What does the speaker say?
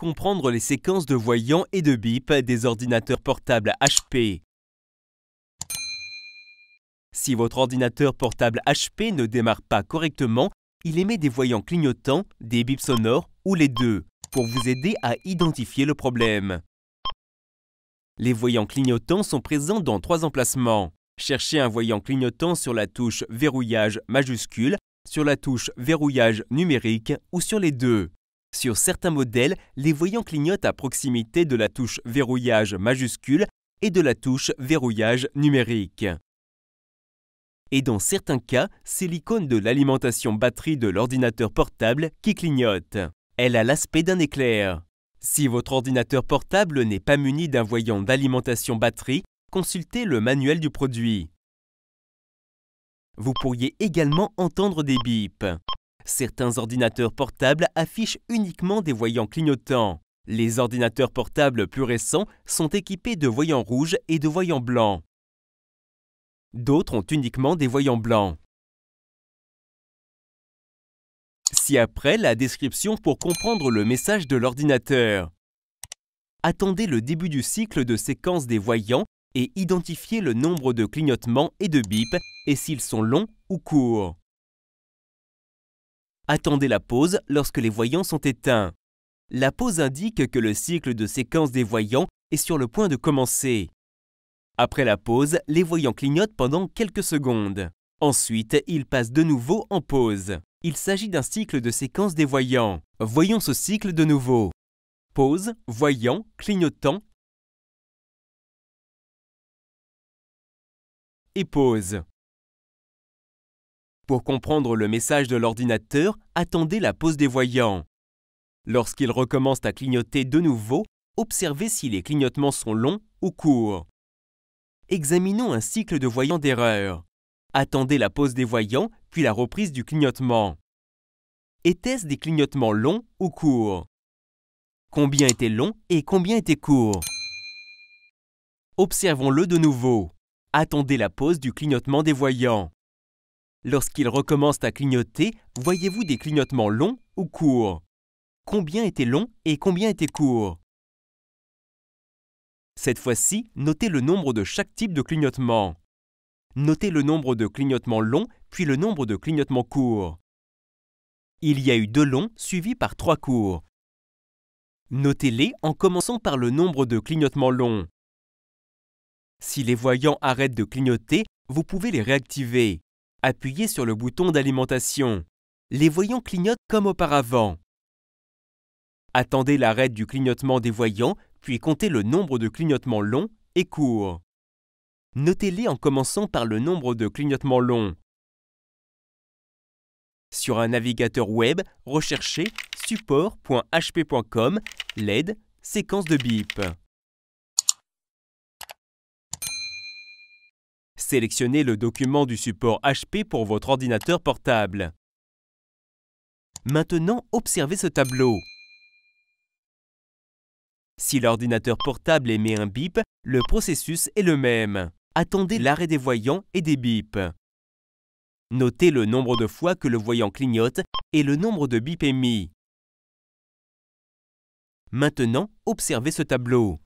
comprendre les séquences de voyants et de bips des ordinateurs portables HP. Si votre ordinateur portable HP ne démarre pas correctement, il émet des voyants clignotants, des bips sonores ou les deux pour vous aider à identifier le problème. Les voyants clignotants sont présents dans trois emplacements. Cherchez un voyant clignotant sur la touche Verrouillage majuscule, sur la touche Verrouillage numérique ou sur les deux. Sur certains modèles, les voyants clignotent à proximité de la touche verrouillage majuscule et de la touche verrouillage numérique. Et dans certains cas, c'est l'icône de l'alimentation batterie de l'ordinateur portable qui clignote. Elle a l'aspect d'un éclair. Si votre ordinateur portable n'est pas muni d'un voyant d'alimentation batterie, consultez le manuel du produit. Vous pourriez également entendre des bips. Certains ordinateurs portables affichent uniquement des voyants clignotants. Les ordinateurs portables plus récents sont équipés de voyants rouges et de voyants blancs. D'autres ont uniquement des voyants blancs. Si après la description pour comprendre le message de l'ordinateur. Attendez le début du cycle de séquence des voyants et identifiez le nombre de clignotements et de bips et s'ils sont longs ou courts. Attendez la pause lorsque les voyants sont éteints. La pause indique que le cycle de séquence des voyants est sur le point de commencer. Après la pause, les voyants clignotent pendant quelques secondes. Ensuite, ils passent de nouveau en pause. Il s'agit d'un cycle de séquence des voyants. Voyons ce cycle de nouveau. Pause, voyant, clignotant et pause. Pour comprendre le message de l'ordinateur, attendez la pause des voyants. Lorsqu'ils recommencent à clignoter de nouveau, observez si les clignotements sont longs ou courts. Examinons un cycle de voyants d'erreur. Attendez la pause des voyants, puis la reprise du clignotement. Étaient-ce des clignotements longs ou courts Combien étaient longs et combien étaient courts Observons-le de nouveau. Attendez la pause du clignotement des voyants. Lorsqu'ils recommencent à clignoter, voyez-vous des clignotements longs ou courts Combien étaient longs et combien étaient courts Cette fois-ci, notez le nombre de chaque type de clignotement. Notez le nombre de clignotements longs, puis le nombre de clignotements courts. Il y a eu deux longs suivis par trois courts. Notez-les en commençant par le nombre de clignotements longs. Si les voyants arrêtent de clignoter, vous pouvez les réactiver. Appuyez sur le bouton d'alimentation. Les voyants clignotent comme auparavant. Attendez l'arrêt du clignotement des voyants, puis comptez le nombre de clignotements longs et courts. Notez-les en commençant par le nombre de clignotements longs. Sur un navigateur web, recherchez support.hp.com LED séquence de bip. sélectionnez le document du support HP pour votre ordinateur portable. Maintenant, observez ce tableau. Si l'ordinateur portable émet un bip, le processus est le même. Attendez l'arrêt des voyants et des bips. Notez le nombre de fois que le voyant clignote et le nombre de bips émis. Maintenant, observez ce tableau.